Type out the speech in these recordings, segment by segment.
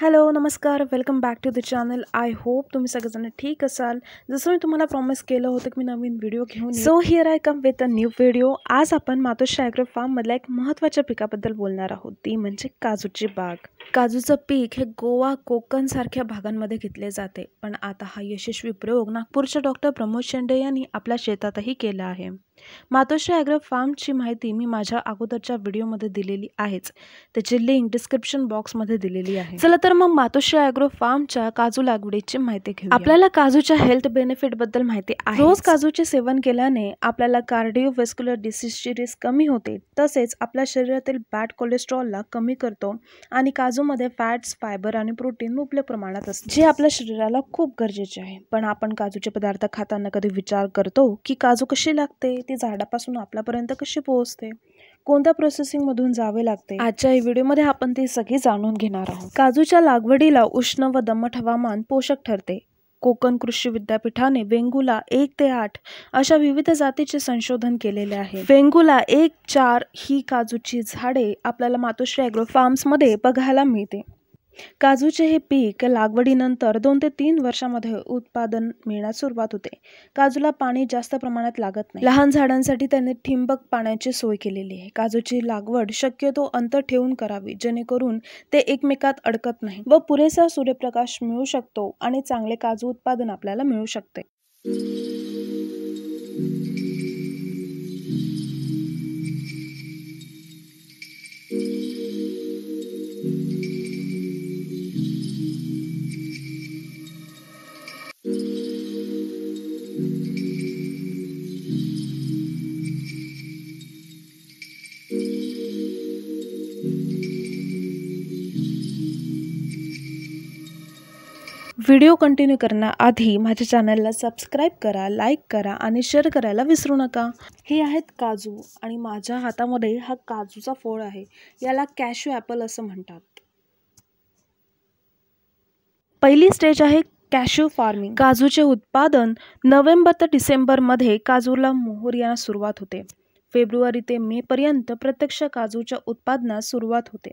hello नमस्कार welcome back to the channel I hope तुम्ही सगळेजण ठीक असाल जसं मी तुम्हाला प्रॉमिस केलं होतं की मी नवीन व्हिडिओ घेऊन so here I come with a new video आज आपण मातोश्री ॲग्रो फार्ममधल्या एक महत्त्वाच्या पिकाबद्दल बोलणार आहोत ती म्हणजे काजूची बाग काजूचं पीक हे गोवा कोकण सारख्या भागांमध्ये घेतले जाते पण आता हा यशस्वी प्रयोग नागपूरच्या डॉक्टर प्रमोद शेंडे यांनी आपल्या शेतातही केला आहे मातोश्री ॲग्रो फार्मची माहिती मी माझ्या अगोदरच्या व्हिडिओमध्ये दिलेली आहेच त्याची लिंक डिस्क्रिप्शन बॉक्समध्ये दिलेली आहे चला तर मग मातोश्री ॲग्रो फार्मच्या काजू लागवडीची माहिती घेऊ आपल्याला काजूच्या हेल्थ बेनिफिट बद्दल माहिती आहे रोज काजूचे सेवन केल्याने आपल्याला कार्डिओ डिसीजची रिस्क कमी होते तसेच आपल्या शरीरातील बॅड कोलेस्ट्रॉलला कमी करतो आणि काजूमध्ये फॅट्स फायबर आणि प्रोटीन मुबलक प्रमाणात असते जे आपल्या शरीराला खूप गरजेचे आहे पण आपण काजूचे पदार्थ खाताना कधी विचार करतो की काजू कशी लागते ती झाडापासून आपल्यापर्यंत कशी पोहोचते कोणत्या प्रोसेसिंग मधून जावे लागते आजच्या या मध्ये आपण ते सगळी जाणून घेणार आहोत काजूच्या लागवडीला उष्ण व दमट हवामान पोषक ठरते कोकण कृषी विद्यापीठाने वेंगुला एक ते आठ अशा विविध जातीचे संशोधन केलेले आहे वेंगुला एक चार ही काजूची झाडे आपल्याला मातोश्री फार्म्स मध्ये बघायला मिळते काजूचे हे पीक लागवडीनंतर दोन ते तीन वर्षांमध्ये उत्पादन मिळण्यास सुरुवात होते काजूला पाणी जास्त प्रमाणात लागत नाही लहान झाडांसाठी त्यांनी ठिंबक पाण्याची सोय केलेली आहे काजूची लागवड शक्यतो अंतर ठेवून करावी जेणेकरून ते एकमेकात अडकत नाही व पुरेसा सूर्यप्रकाश मिळू शकतो आणि चांगले काजू उत्पादन आपल्याला मिळू शकते व्हिडिओ कंटिन्यू करण्याआधी माझ्या चॅनलला सबस्क्राईब करा लाईक करा आणि शेअर करायला विसरू नका हे आहेत काजू आणि माझ्या हातामध्ये हा काजूचा फळ आहे याला कॅशू ॲपल असं म्हणतात पहिली स्टेज आहे कॅशू फार्मिंग काजूचे उत्पादन नोव्हेंबर ते डिसेंबरमध्ये काजूला मोहर यांना सुरुवात होते फेब्रुवारी ते मेपर्यंत प्रत्यक्ष काजूच्या उत्पादनास सुरुवात होते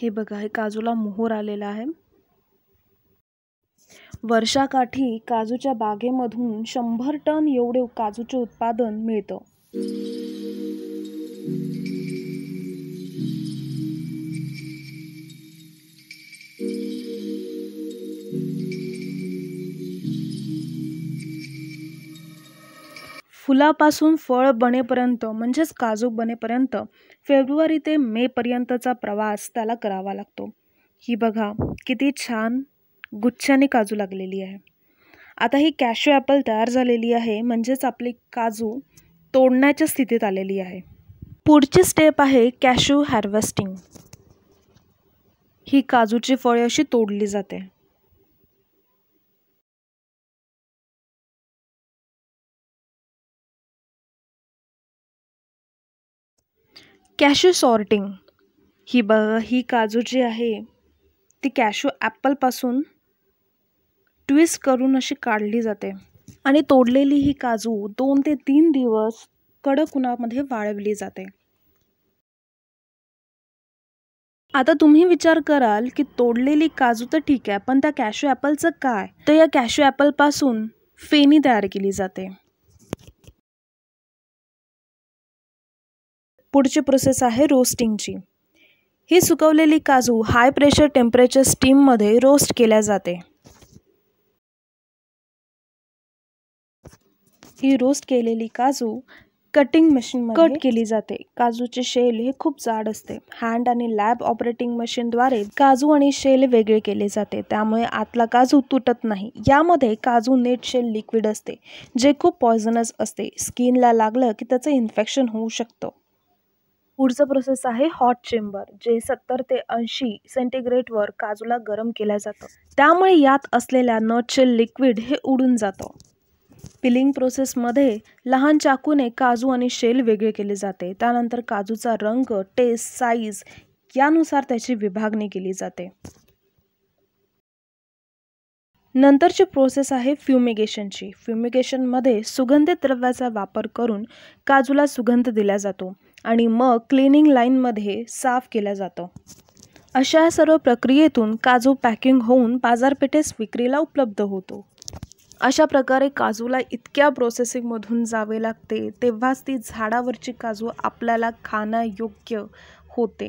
हे बघा हे काजूला मोहोर आलेला आहे वर्षाकाठी काजूच्या बागेमधून शंभर टन एवढे काजूचे उत्पादन मिळतं फुलापासून फळ बनेपर्यंत म्हणजेच काजू बनेपर्यंत फेब्रुवारी ते मेपर्यंतचा प्रवास त्याला करावा लागतो ही बघा किती छान गुच्छाने काजू लागलेली आहे आता ही कॅशो ॲपल तयार झालेली आहे म्हणजेच आपली काजू तोडण्याच्या स्थितीत आलेली आहे पुढची स्टेप आहे कॅशू हार्वेस्टिंग ही काजूची फळे अशी तोडली जाते कॅशू सॉर्टिंग ही ब ही काजू जी आहे ती कॅशू ॲपलपासून ट्विस्ट करून अशी काढली जाते आणि तोडलेली ही काजू दोन ते तीन दिवस कडक उन्हामध्ये वाळवली जाते आता तुम्ही विचार कराल की तोडलेली काजू तर ठीक आहे पण त्या कॅशू ॲपलचं काय तर या कॅशू ॲपलपासून फेनी तयार केली जाते पुढची प्रोसेस आहे रोस्टिंगची ही सुकवलेली काजू हाय प्रेशर टेम्परेचर स्टीममध्ये रोस्ट केल्या जाते ही रोस्ट केलेली काजू कटिंग मशीन कट केली जाते काजूचे शेल हे खूप जाड असते हँड आणि लॅब ऑपरेटिंग मशीनद्वारे काजू आणि शेल वेगळे केले जाते त्यामुळे आतला काजू तुटत नाही यामध्ये काजू नेट शेल लिक्विड असते जे खूप पॉयझनस असते स्किनला लागलं की त्याचं इन्फेक्शन होऊ शकतं पुढचं प्रोसेस आहे हॉट चेंबर जे सत्तर ते ऐंशी सेंटीग्रेडवर काजूला गरम केल्या जातं त्यामुळे यात असलेल्या नटचे लिक्विड हे उडून जातं पिलिंग प्रोसेसमध्ये लहान चाकूने काजू आणि शेल वेगळे केले जाते त्यानंतर काजूचा रंग टेस्ट साईज यानुसार त्याची विभागणी केली जाते नंतरची प्रोसेस आहे फ्युमिगेशनची फ्युमिगेशनमध्ये सुगंधित द्रव्याचा वापर करून काजूला सुगंध दिला जातो आणि मग क्लिनिंग लाईनमध्ये साफ केला जातो अशा सर्व प्रक्रियेतून काजू पॅकिंग होऊन बाजारपेठेस विक्रीला उपलब्ध होतो अशा प्रकारे काजूला इतक्या प्रोसेसिंगमधून जावे लागते तेव्हाच ती झाडावरची काजू आपल्याला खाण्यायोग्य होते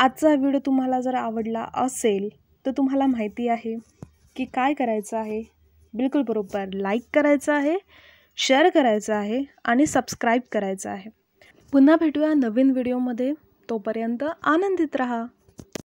आजचा व्हिडिओ तुम्हाला जर आवडला असेल तर तुम्हाला माहिती आहे की काय करायचं आहे बिलकुल बरोबर लाईक करायचं आहे शेअर करायचं आहे आणि सबस्क्राईब करायचं आहे पुन्हा भेटूया नवीन व्हिडिओमध्ये तोपर्यंत आनंदित रहा